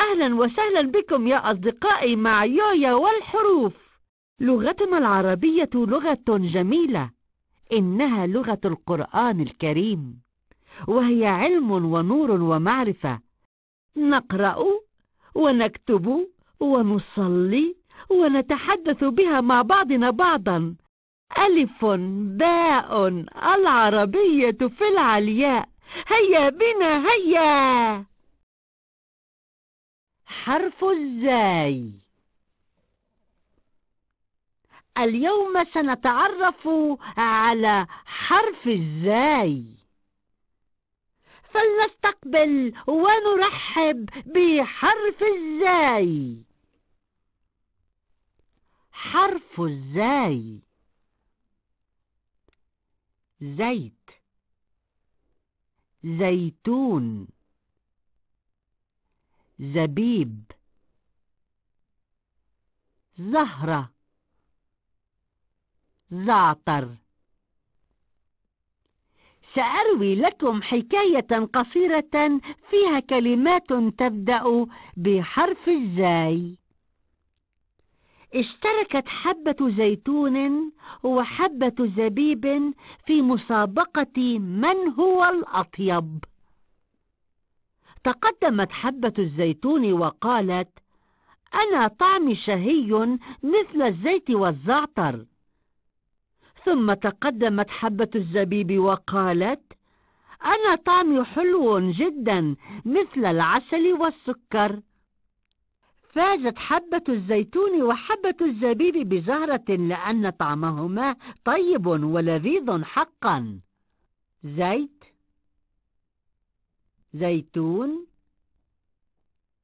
أهلا وسهلا بكم يا أصدقائي مع يويا والحروف لغتنا العربية لغة جميلة إنها لغة القرآن الكريم وهي علم ونور ومعرفة نقرأ ونكتب ونصلي ونتحدث بها مع بعضنا بعضا ألف باء العربية في العلياء هيا بنا هيا حرف الزاي اليوم سنتعرف على حرف الزاي فلنستقبل ونرحب بحرف الزاي حرف الزاي زيت زيتون زبيب زهرة زعتر سأروي لكم حكاية قصيرة فيها كلمات تبدأ بحرف الزاي اشتركت حبة زيتون وحبة زبيب في مسابقة من هو الأطيب تقدمت حبة الزيتون وقالت أنا طعمي شهي مثل الزيت والزعتر ثم تقدمت حبة الزبيب وقالت أنا طعمي حلو جدا مثل العسل والسكر فازت حبة الزيتون وحبة الزبيب بزهرة لأن طعمهما طيب ولذيذ حقا زيت زيتون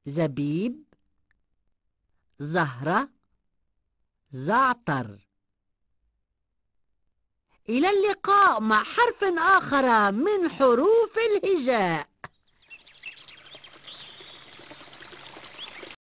زبيب زهرة زعتر إلى اللقاء مع حرف آخر من حروف الهجاء